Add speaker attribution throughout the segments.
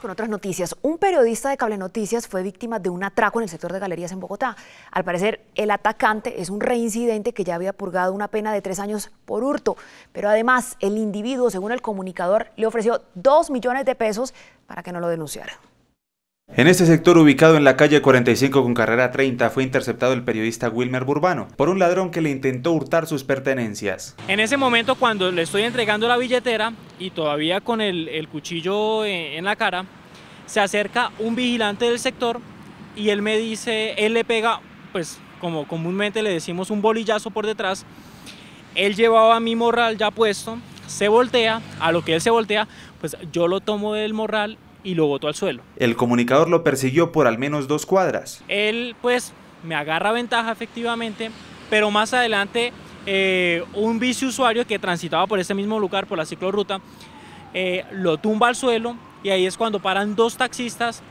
Speaker 1: con otras noticias. Un periodista de Cable Noticias fue víctima de un atraco en el sector de galerías en Bogotá. Al parecer, el atacante es un reincidente que ya había purgado una pena de tres años por hurto. Pero además, el individuo, según el comunicador, le ofreció dos millones de pesos para que no lo denunciara.
Speaker 2: En este sector, ubicado en la calle 45 con carrera 30, fue interceptado el periodista Wilmer Burbano por un ladrón que le intentó hurtar sus pertenencias.
Speaker 3: En ese momento, cuando le estoy entregando la billetera y todavía con el, cuchillo en la cara, se acerca un vigilante del sector y él me dice, él le pega, pues como comúnmente le decimos, un bolillazo por detrás. Él llevaba mi morral ya puesto, se voltea, a lo que él se voltea, pues yo lo tomo del morral y lo botó al suelo.
Speaker 2: El comunicador lo persiguió por al menos dos cuadras.
Speaker 3: Él pues me agarra ventaja efectivamente, pero más adelante eh, un usuario que transitaba por ese mismo lugar, por la ciclorruta, eh, lo tumba al suelo y ahí es cuando paran dos taxistas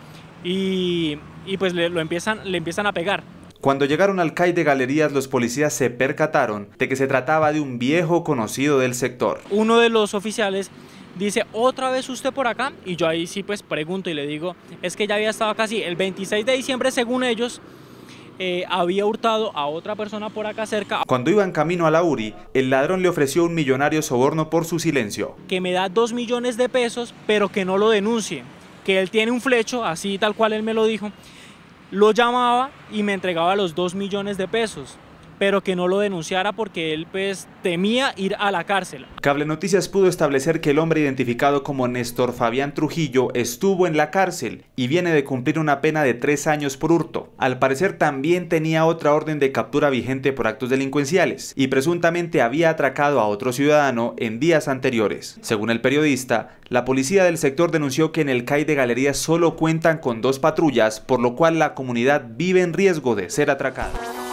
Speaker 3: y, pues lo empiezan, le empiezan a pegar.
Speaker 2: Cuando llegaron al CAI de Galerías, los policías se percataron de que se trataba de un viejo conocido del sector.
Speaker 3: Uno de los oficiales dice otra vez usted por acá y yo ahí sí pues pregunto y le digo es que ya había estado casi el 26 de diciembre según ellos eh, había hurtado a otra persona por acá cerca.
Speaker 2: Cuando iba en camino a la URI, el ladrón le ofreció un millonario soborno por su silencio.
Speaker 3: Que me da dos millones de pesos, pero que no lo denuncie. Que él tiene un flecho, así tal cual él me lo dijo. Lo llamaba y me entregaba los dos millones de pesos pero que no lo denunciara porque él pues temía ir a la cárcel.
Speaker 2: Cable Noticias pudo establecer que el hombre identificado como Néstor Fabián Trujillo estuvo en la cárcel y viene de cumplir una pena de tres años por hurto. Al parecer también tenía otra orden de captura vigente por actos delincuenciales y presuntamente había atracado a otro ciudadano en días anteriores. Según el periodista, la policía del sector denunció que en el CAI de Galería solo cuentan con dos patrullas, por lo cual la comunidad vive en riesgo de ser atracada.